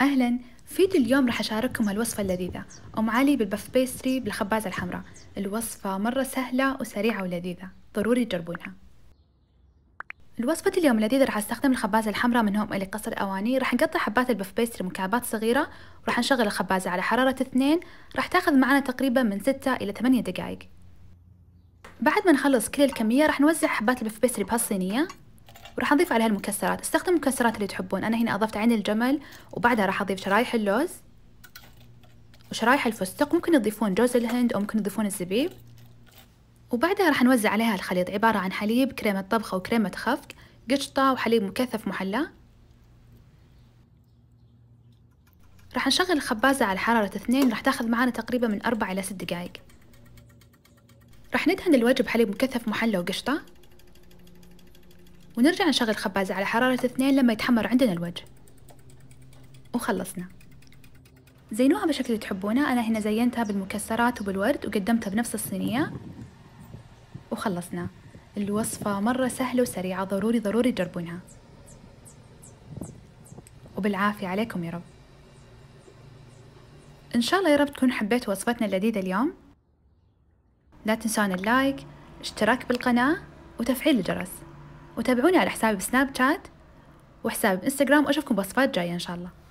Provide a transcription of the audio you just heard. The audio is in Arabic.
أهلا فيديو اليوم راح أشارككم هالوصفة اللذيذة أم علي بالبف بيستري بالخبازة الحمراء الوصفة مرة سهلة وسريعة ولذيذة ضروري تجربونها الوصفة اليوم اللذيذة راح أستخدم الخبازة الحمراء من هوم إلي قصر أواني راح نقطع حبات البف بيستري مكعبات صغيرة وراح نشغل الخبازة على حرارة اثنين راح تاخذ معنا تقريبا من ستة إلى ثمانية دقايق بعد ما نخلص كل الكمية راح نوزع حبات البف بيستري بهالصينية وراح نضيف عليها المكسرات استخدم المكسرات اللي تحبون انا هنا اضفت عين الجمل وبعدها راح اضيف شرايح اللوز وشرايح الفستق ممكن تضيفون جوز الهند او ممكن تضيفون الزبيب وبعدها راح نوزع عليها الخليط عبارة عن حليب كريمة طبخة وكريمة خفق قشطة وحليب مكثف محلى راح نشغل الخبازة على حرارة اثنين راح تاخذ معانا تقريبا من أربع إلى ست دقايق راح ندهن الوجه بحليب مكثف محلى وقشطة ونرجع نشغل الخبازة على حرارة اثنين لما يتحمر عندنا الوجه وخلصنا زينوها بالشكل اللي تحبونه أنا هنا زينتها بالمكسرات وبالورد وقدمتها بنفس الصينية وخلصنا الوصفة مرة سهلة وسريعة ضروري ضروري تجربونها وبالعافية عليكم يا رب إن شاء الله يا رب تكون حبيتوا وصفتنا اللذيذة اليوم لا تنسون اللايك اشتراك بالقناة وتفعيل الجرس وتابعوني على حسابي بسناب شات وحسابي بإنستغرام وأشوفكم بوصفات جاية إن شاء الله